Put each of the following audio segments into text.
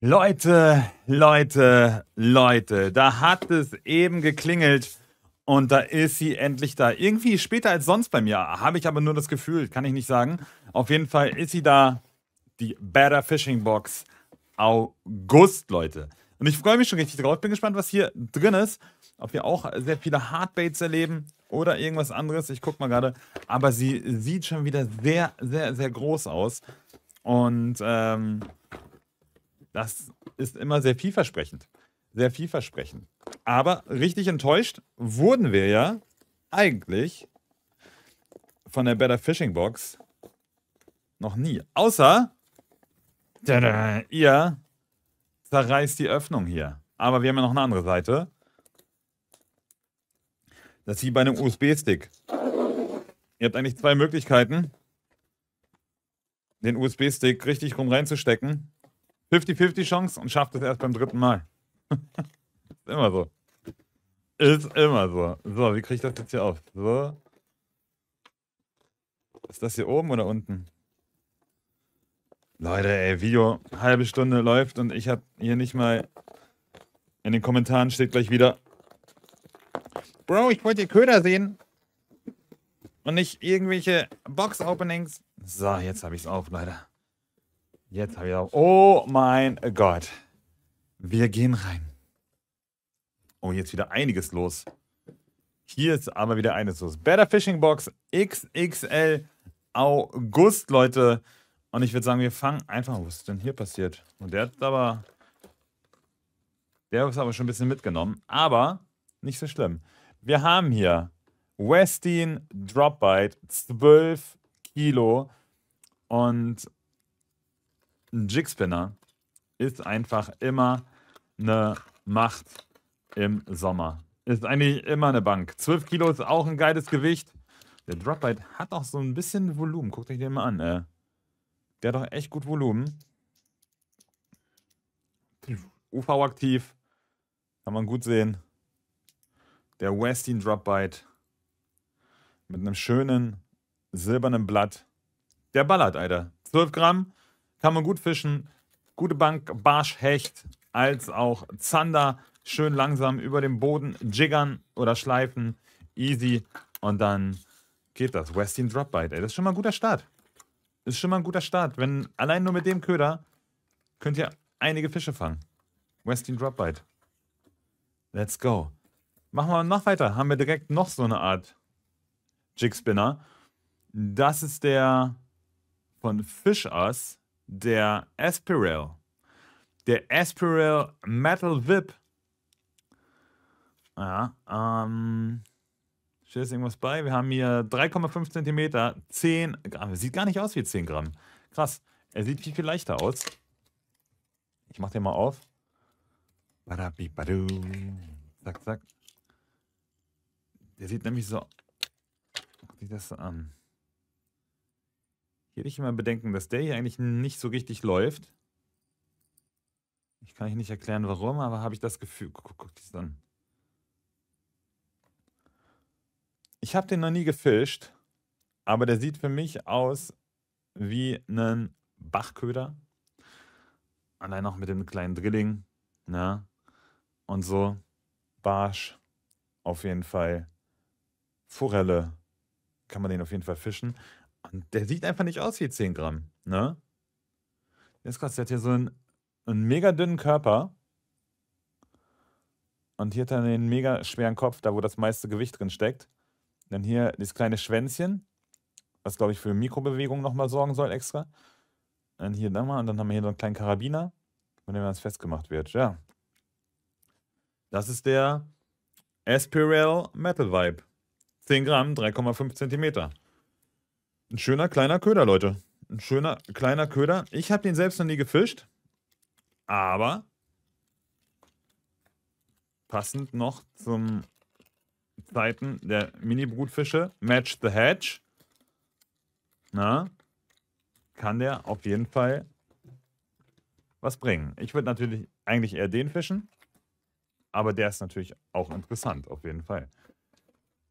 Leute, Leute, Leute, da hat es eben geklingelt und da ist sie endlich da. Irgendwie später als sonst bei mir, habe ich aber nur das Gefühl, kann ich nicht sagen. Auf jeden Fall ist sie da, die Better Fishing Box August, Leute. Und ich freue mich schon richtig drauf, bin gespannt, was hier drin ist. Ob wir auch sehr viele Hardbaits erleben oder irgendwas anderes, ich gucke mal gerade. Aber sie sieht schon wieder sehr, sehr, sehr groß aus. Und ähm, das ist immer sehr vielversprechend. Sehr vielversprechend. Aber richtig enttäuscht wurden wir ja eigentlich von der Better Fishing Box noch nie. Außer, tada, ihr zerreißt die Öffnung hier. Aber wir haben ja noch eine andere Seite. Das ist wie bei einem USB-Stick. Ihr habt eigentlich zwei Möglichkeiten, den USB-Stick richtig rum reinzustecken. 50-50 Chance und schafft es erst beim dritten Mal. ist immer so. Ist immer so. So, wie kriege ich das jetzt hier auf? So. Ist das hier oben oder unten? Leute, ey, Video, halbe Stunde läuft und ich habe hier nicht mal. In den Kommentaren steht gleich wieder. Bro, ich wollte hier Köder sehen. Und nicht irgendwelche Box-Openings. So, jetzt habe ich es auf, leider. Jetzt habe ich auch. Oh mein Gott. Wir gehen rein. Oh, jetzt wieder einiges los. Hier ist aber wieder eines los. Better Fishing Box XXL August, Leute. Und ich würde sagen, wir fangen einfach. Was ist denn hier passiert? Und der hat aber. Der ist aber schon ein bisschen mitgenommen. Aber nicht so schlimm. Wir haben hier Westin Dropbite 12 Kilo. Und ein Jigspinner ist einfach immer eine Macht im Sommer. Ist eigentlich immer eine Bank. 12 Kilo ist auch ein geiles Gewicht. Der Dropbite hat auch so ein bisschen Volumen. Guckt euch den mal an. Äh. Der hat doch echt gut Volumen. UV-aktiv. Kann man gut sehen. Der Westin Dropbite. Mit einem schönen silbernen Blatt. Der ballert, Alter. 12 Gramm, kann man gut fischen. Gute Bank, Barsch, Hecht, als auch Zander. Schön langsam über dem Boden jiggern oder schleifen. Easy. Und dann geht das. Westin Drop Bite, ey. Das ist schon mal ein guter Start. Das ist schon mal ein guter Start. Wenn allein nur mit dem Köder könnt ihr einige Fische fangen. Westin Drop Bite. Let's go. Machen wir noch weiter. Haben wir direkt noch so eine Art Jig Spinner. Das ist der von Fish Us der Aspirel. Der Aspirel Metal VIP. Ja, ähm. Steht jetzt irgendwas bei? Wir haben hier 3,5 cm, 10 Gramm. Sieht gar nicht aus wie 10 Gramm. Krass. Er sieht viel, viel leichter aus. Ich mach den mal auf. Badabibadu. Zack, zack. Der sieht nämlich so. Guck dir das an. Hier hätte ich immer Bedenken, dass der hier eigentlich nicht so richtig läuft. Ich kann euch nicht erklären, warum, aber habe ich das Gefühl. Guckt guck, guck das an. Ich habe den noch nie gefischt, aber der sieht für mich aus wie ein Bachköder. Allein auch mit dem kleinen Drilling, ne? Und so. Barsch, auf jeden Fall. Forelle kann man den auf jeden Fall fischen. Und der sieht einfach nicht aus wie 10 Gramm, ne? Der ist krass, der hat hier so einen, einen mega dünnen Körper. Und hier hat er einen mega schweren Kopf, da wo das meiste Gewicht drin steckt. Dann hier dieses kleine Schwänzchen, was glaube ich für Mikrobewegungen nochmal sorgen soll extra. Dann hier nochmal und dann haben wir hier so einen kleinen Karabiner, mit dem das festgemacht wird. Ja. Das ist der Aspirel Metal Vibe. 10 Gramm, 3,5 Zentimeter. Ein schöner kleiner Köder, Leute. Ein schöner kleiner Köder. Ich habe den selbst noch nie gefischt, aber passend noch zum Zeiten der Mini-Brutfische, Match the Hatch. na, kann der auf jeden Fall was bringen. Ich würde natürlich eigentlich eher den fischen, aber der ist natürlich auch interessant, auf jeden Fall.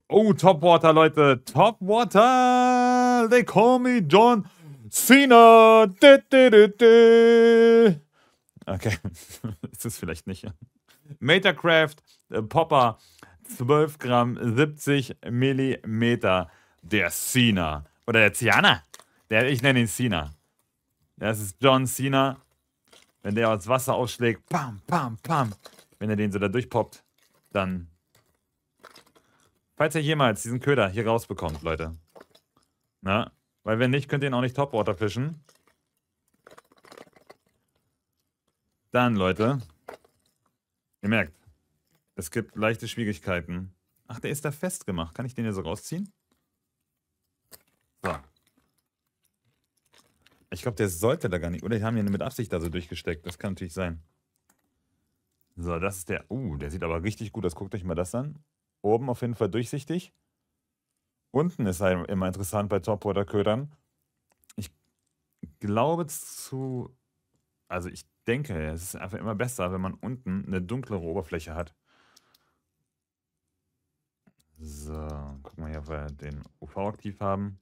Oh, Topwater, Leute, Topwater! they call me John Cena. Okay, das ist vielleicht nicht. Metacraft, äh, Popper, 12 Gramm, 70 Millimeter. Der Cena. Oder der Ciana. Der, ich nenne ihn Cena. Das ist John Cena. Wenn der aus Wasser ausschlägt, pam, pam, pam. Wenn er den so da durchpoppt, dann. Falls ihr jemals diesen Köder hier rausbekommt, Leute, na, weil wenn nicht, könnt ihr ihn auch nicht Topwater fischen. Dann, Leute. Ihr merkt, es gibt leichte Schwierigkeiten. Ach, der ist da festgemacht. Kann ich den hier so rausziehen? So. Ich glaube, der sollte da gar nicht. Oder die haben ihn mit Absicht da so durchgesteckt. Das kann natürlich sein. So, das ist der. Uh, der sieht aber richtig gut aus. Guckt euch mal das an. Oben auf jeden Fall durchsichtig unten ist halt immer interessant bei Top oder Ködern. Ich glaube zu, also ich denke, es ist einfach immer besser, wenn man unten eine dunklere Oberfläche hat. So, gucken wir hier, ob wir den UV aktiv haben.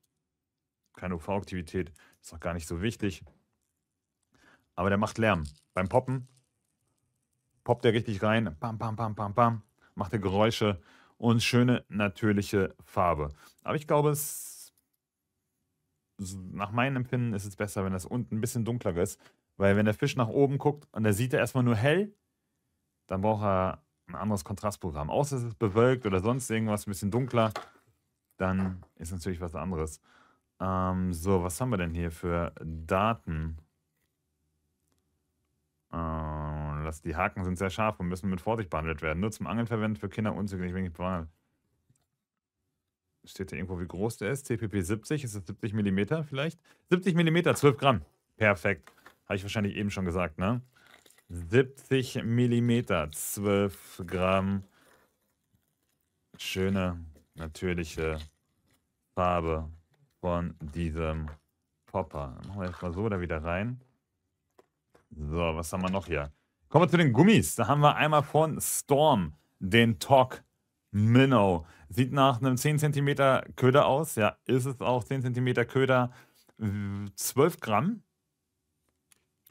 Keine UV-Aktivität, ist auch gar nicht so wichtig. Aber der macht Lärm. Beim Poppen poppt er richtig rein. Bam, bam, bam, bam, bam. Macht er Geräusche und schöne natürliche Farbe. Aber ich glaube, es, nach meinem Empfinden ist es besser, wenn das unten ein bisschen dunkler ist, weil wenn der Fisch nach oben guckt und er sieht er erstmal nur hell, dann braucht er ein anderes Kontrastprogramm. Außer es ist bewölkt oder sonst irgendwas ein bisschen dunkler, dann ist natürlich was anderes. Ähm, so, was haben wir denn hier für Daten? Ähm, Anlass. Die Haken sind sehr scharf und müssen mit Vorsicht behandelt werden. Nur zum Angeln verwendet für Kinder unzüglich wenig bewahren. Steht hier irgendwo, wie groß der ist? TPP 70, ist das 70 mm vielleicht? 70 mm, 12 Gramm. Perfekt. Habe ich wahrscheinlich eben schon gesagt, ne? 70 mm, 12 Gramm. Schöne, natürliche Farbe von diesem Popper. Machen wir jetzt mal so da wieder rein. So, was haben wir noch hier? Kommen wir zu den Gummis. Da haben wir einmal von Storm den Talk Minnow. Sieht nach einem 10 cm Köder aus. Ja, ist es auch 10 cm Köder. 12 Gramm.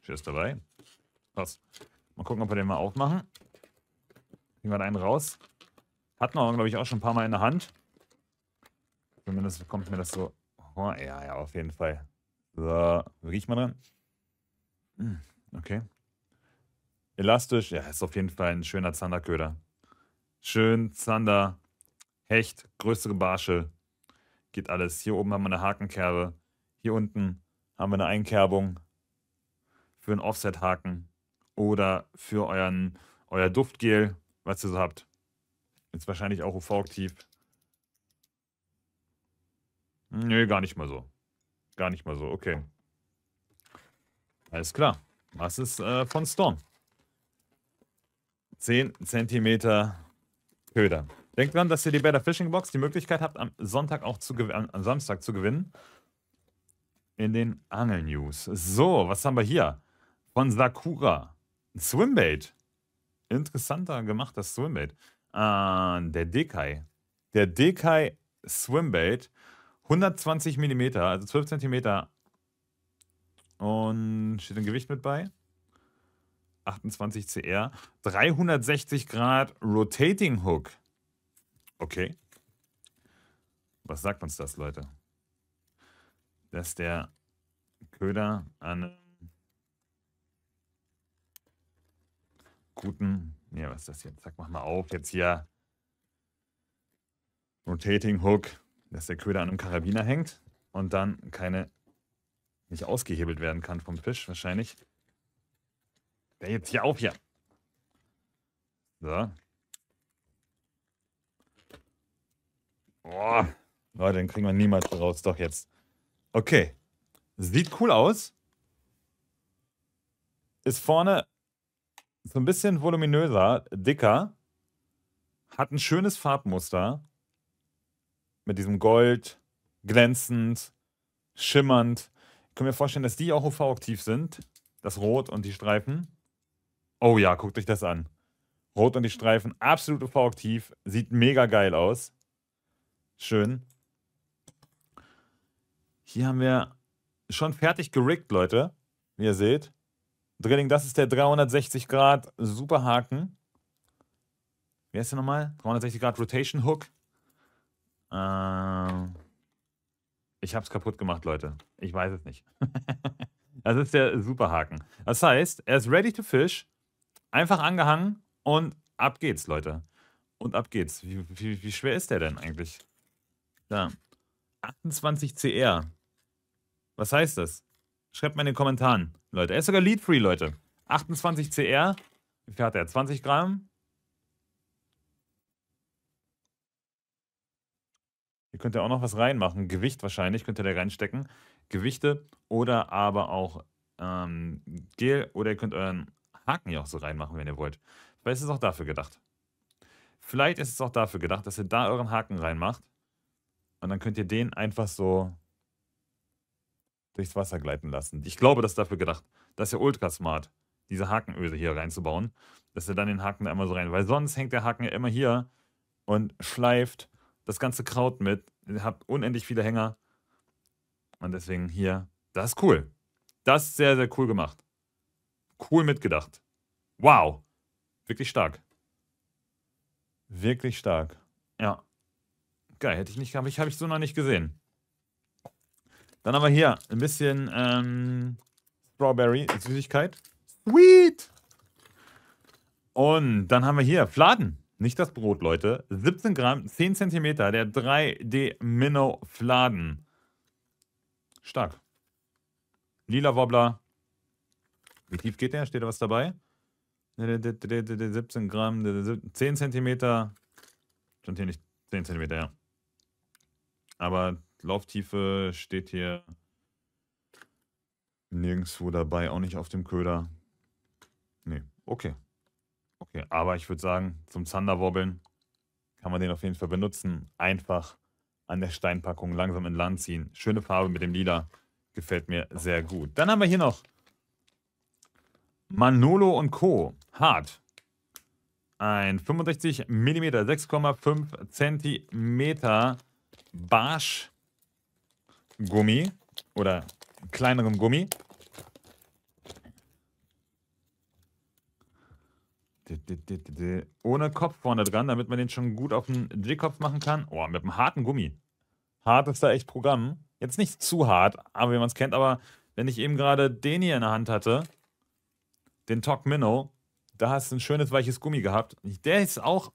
Schiss dabei. Krass. Mal gucken, ob wir den mal aufmachen. Nehmen wir da einen raus. Hatten wir, glaube ich, auch schon ein paar Mal in der Hand. Zumindest kommt mir das so. Oh, ja, ja, auf jeden Fall. So, riech mal dran. Hm, okay. Elastisch, ja, ist auf jeden Fall ein schöner Zanderköder. Schön, Zander, Hecht, größere Barsche. Geht alles. Hier oben haben wir eine Hakenkerbe. Hier unten haben wir eine Einkerbung für einen Offset-Haken oder für euren, euer Duftgel, was ihr so habt. Ist wahrscheinlich auch UV-aktiv. Nö, gar nicht mal so. Gar nicht mal so, okay. Alles klar. Was ist äh, von Storm? 10 cm Köder. Denkt dran, dass ihr die Better Fishing Box die Möglichkeit habt, am Sonntag auch zu am Samstag zu gewinnen. In den Angel News. So, was haben wir hier? Von Sakura. Ein Swimbait. Interessanter gemacht, das Swimbait. Ah, der Dekai. Der Dekai Swimbait. 120 mm, also 12 cm. Und steht ein Gewicht mit bei. 28CR, 360 Grad Rotating Hook. Okay. Was sagt uns das, Leute? Dass der Köder an guten, ja, was ist das jetzt? Sag, mach mal auf, jetzt hier Rotating Hook, dass der Köder an einem Karabiner hängt und dann keine, nicht ausgehebelt werden kann vom Fisch wahrscheinlich. Ja, jetzt hier auf ja. So. Boah. Leute, den kriegen wir niemals raus. Doch jetzt. Okay. Sieht cool aus. Ist vorne so ein bisschen voluminöser, dicker. Hat ein schönes Farbmuster. Mit diesem Gold, glänzend, schimmernd. Ich kann mir vorstellen, dass die auch UV-aktiv sind. Das Rot und die Streifen. Oh ja, guckt euch das an. Rot und die Streifen, absolut UV-aktiv. Sieht mega geil aus. Schön. Hier haben wir schon fertig gerickt, Leute. Wie ihr seht. Drilling, das ist der 360 Grad Superhaken. Wie heißt der nochmal? 360 Grad Rotation Hook. Ähm, ich hab's kaputt gemacht, Leute. Ich weiß es nicht. das ist der Superhaken. Das heißt, er ist ready to fish. Einfach angehangen und ab geht's, Leute. Und ab geht's. Wie, wie, wie schwer ist der denn eigentlich? Da. 28 CR. Was heißt das? Schreibt mal in den Kommentaren, Leute. Er ist sogar lead-free, Leute. 28 CR. Wie viel hat er? 20 Gramm? Hier könnt ihr auch noch was reinmachen. Gewicht wahrscheinlich könnt ihr da reinstecken. Gewichte oder aber auch ähm, Gel oder ihr könnt euren Haken hier auch so reinmachen, wenn ihr wollt. Vielleicht ist es auch dafür gedacht. Vielleicht ist es auch dafür gedacht, dass ihr da euren Haken reinmacht. Und dann könnt ihr den einfach so durchs Wasser gleiten lassen. Ich glaube, das ist dafür gedacht. Das ist ja ultra smart, diese Hakenöse hier reinzubauen. Dass ihr dann den Haken da immer so rein. Weil sonst hängt der Haken ja immer hier und schleift das ganze Kraut mit. Ihr habt unendlich viele Hänger. Und deswegen hier. Das ist cool. Das ist sehr, sehr cool gemacht. Cool mitgedacht. Wow. Wirklich stark. Wirklich stark. Ja. Geil, hätte ich nicht, habe ich, hab ich so noch nicht gesehen. Dann haben wir hier ein bisschen ähm, Strawberry, Süßigkeit. Sweet! Und dann haben wir hier Fladen. Nicht das Brot, Leute. 17 Gramm, 10 Zentimeter, der 3D Minnow Fladen. Stark. Lila Wobbler, wie tief geht der? Steht da was dabei? 17 ne, ne, ne, Gramm, 10 Zentimeter. Stand hier nicht 10 Zentimeter, ja. Aber Lauftiefe steht hier nirgendwo dabei, auch nicht auf dem Köder. Nee, okay. Okay, aber ich würde sagen, zum Zanderwobbeln kann man den auf jeden Fall benutzen. Einfach an der Steinpackung langsam in Land ziehen. Schöne Farbe mit dem Lila. Gefällt mir sehr gut. Dann haben wir hier noch Manolo und Co. Hart. Ein 65 mm 6,5 cm Barsch Gummi oder kleineren Gummi. Ohne Kopf vorne dran, damit man den schon gut auf den J-Kopf machen kann. Oh, mit einem harten Gummi. Hart ist da echt Programm. Jetzt nicht zu hart, aber wie man es kennt, aber wenn ich eben gerade den hier in der Hand hatte, den Talk Minnow. Da hast du ein schönes weiches Gummi gehabt. Der ist auch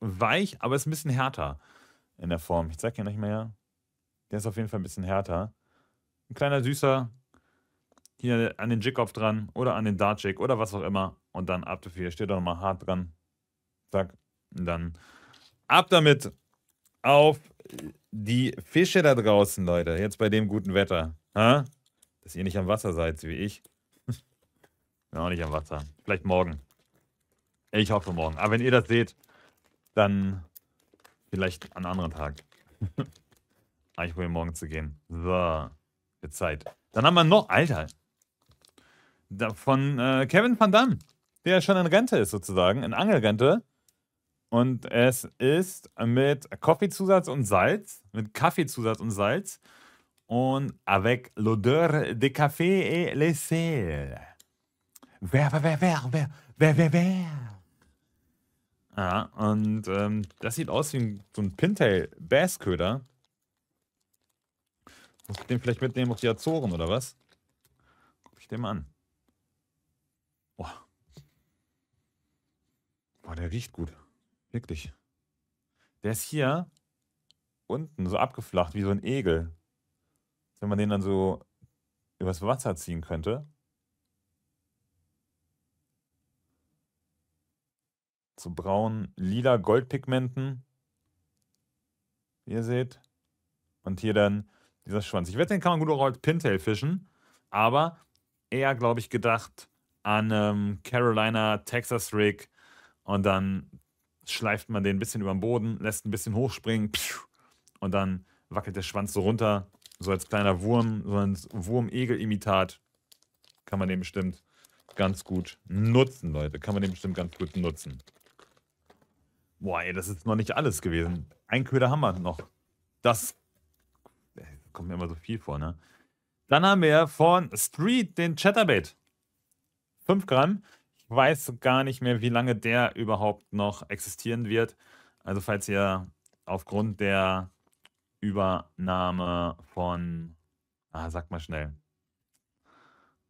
weich, aber ist ein bisschen härter in der Form. Ich zeig dir nicht mehr. Der ist auf jeden Fall ein bisschen härter. Ein kleiner süßer hier an den Jigkopf dran oder an den Dartjig oder was auch immer. Und dann ab dafür. Steht da nochmal hart dran. Zack. Und dann ab damit auf die Fische da draußen, Leute. Jetzt bei dem guten Wetter. Ha? Dass ihr nicht am Wasser seid, wie ich. Noch nicht am Wasser. Vielleicht morgen. Ich hoffe morgen. Aber wenn ihr das seht, dann vielleicht an einem anderen Tag. Aber ah, ich probiere morgen zu gehen. So. Wird Zeit. Dann haben wir noch, Alter. Von äh, Kevin Van Damme, der schon in Rente ist sozusagen, in Angelrente. Und es ist mit Kaffeezusatz und Salz, mit Kaffeezusatz und Salz und avec l'odeur de café et le sel. Wer, wer, wer, wer, wer, wer, wer, wer. Ja, und ähm, das sieht aus wie so ein Pintail-Bassköder. Muss ich den vielleicht mitnehmen auf die Azoren oder was? Guck ich den mal an. Boah. Boah, der riecht gut. Wirklich. Der ist hier unten so abgeflacht wie so ein Egel. Wenn man den dann so übers Wasser ziehen könnte. zu braun lila Goldpigmenten. Wie ihr seht. Und hier dann dieser Schwanz. Ich wette, den kann man gut auch als Pintail fischen. Aber eher, glaube ich, gedacht an ähm, Carolina, Texas Rig. Und dann schleift man den ein bisschen über den Boden, lässt ein bisschen hochspringen. Und dann wackelt der Schwanz so runter. So als kleiner Wurm, so ein Wurm-Egel-Imitat. Kann man den bestimmt ganz gut nutzen, Leute. Kann man den bestimmt ganz gut nutzen. Boah, ey, das ist noch nicht alles gewesen. Ein Köder haben wir noch. Das äh, kommt mir immer so viel vor, ne? Dann haben wir von Street den Chatterbait. 5 Gramm. Ich weiß gar nicht mehr, wie lange der überhaupt noch existieren wird. Also falls ihr aufgrund der Übernahme von, ah, sag mal schnell,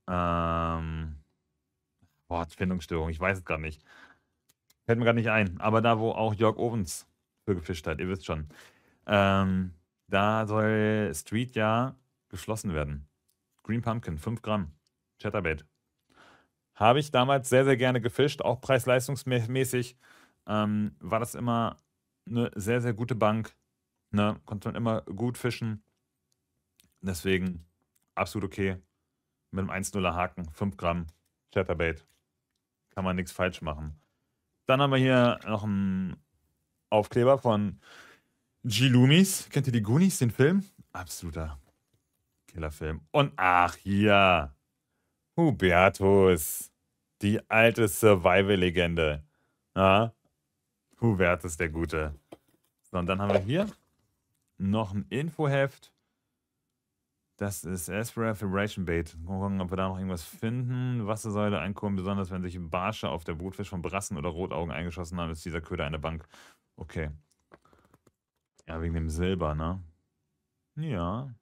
ähm, boah, Findungsstörung, ich weiß es gar nicht. Fällt mir gar nicht ein. Aber da, wo auch Jörg Ovens für gefischt hat, ihr wisst schon. Ähm, da soll Street ja geschlossen werden. Green Pumpkin, 5 Gramm. Chatterbait. Habe ich damals sehr, sehr gerne gefischt, auch preis-leistungsmäßig. Ähm, war das immer eine sehr, sehr gute Bank. Ne? Konnte man immer gut fischen. Deswegen absolut okay. Mit einem 1-0er Haken, 5 Gramm, Chatterbait. Kann man nichts falsch machen. Dann haben wir hier noch einen Aufkleber von G. Loomis. Kennt ihr die Goonies, den Film? Absoluter Killerfilm. Und ach, hier. Hubertus. Die alte Survival-Legende. Ja? Hubertus, der Gute. So, und dann haben wir hier noch ein Infoheft das ist Ezra Fibration Bait. Mal gucken, ob wir da noch irgendwas finden. Wassersäule einkommen, besonders wenn sich Barsche auf der Brutfisch von Brassen oder Rotaugen eingeschossen haben, ist dieser Köder eine Bank. Okay. Ja, wegen dem Silber, ne? Ja.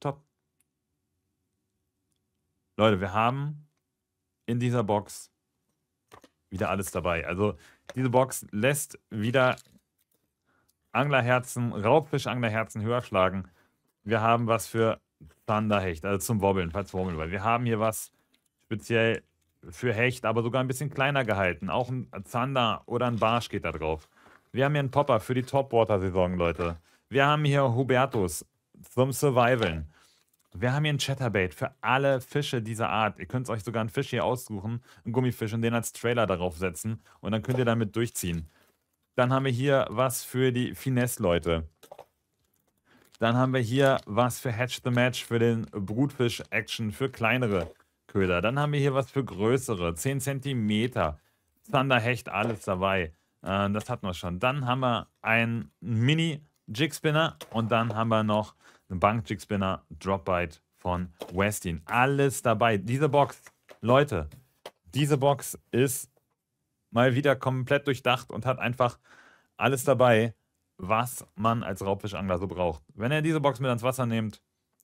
Top. Leute, wir haben in dieser Box wieder alles dabei. Also, diese Box lässt wieder Anglerherzen, Raubfischanglerherzen höher schlagen wir haben was für Thunderhecht, also zum Wobbeln, falls Wobbeln, weil wir haben hier was speziell für Hecht, aber sogar ein bisschen kleiner gehalten. Auch ein Zander oder ein Barsch geht da drauf. Wir haben hier einen Popper für die Topwater-Saison, Leute. Wir haben hier Hubertus zum Survivalen. Wir haben hier ein Chatterbait für alle Fische dieser Art. Ihr könnt euch sogar einen Fisch hier aussuchen, einen Gummifisch und den als Trailer darauf setzen und dann könnt ihr damit durchziehen. Dann haben wir hier was für die Finesse-Leute. Dann haben wir hier was für Hatch the Match für den Brutfisch Action für kleinere Köder. Dann haben wir hier was für größere, 10 cm. Zanderhecht, alles dabei. Äh, das hatten wir schon. Dann haben wir einen Mini Jigspinner und dann haben wir noch einen Bank Jigspinner Dropbite von Westin. Alles dabei. Diese Box, Leute, diese Box ist mal wieder komplett durchdacht und hat einfach alles dabei, was man als Raubfischangler so braucht. Wenn ihr diese Box mit ans Wasser nehmt,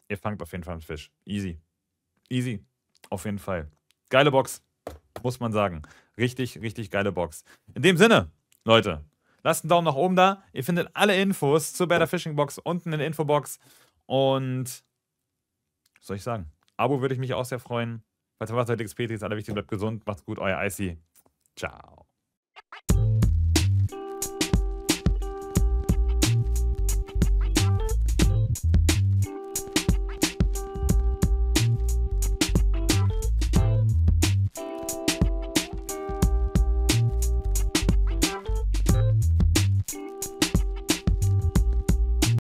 ihr fangt auf jeden Fall einen Fisch. Easy. Easy. Auf jeden Fall. Geile Box, muss man sagen. Richtig, richtig geile Box. In dem Sinne, Leute, lasst einen Daumen nach oben da. Ihr findet alle Infos zur Better Fishing Box unten in der Infobox. Und was soll ich sagen? Abo würde ich mich auch sehr freuen. Weiter was heute XP, ist alle wichtig, bleibt gesund, macht's gut, euer Icy. Ciao.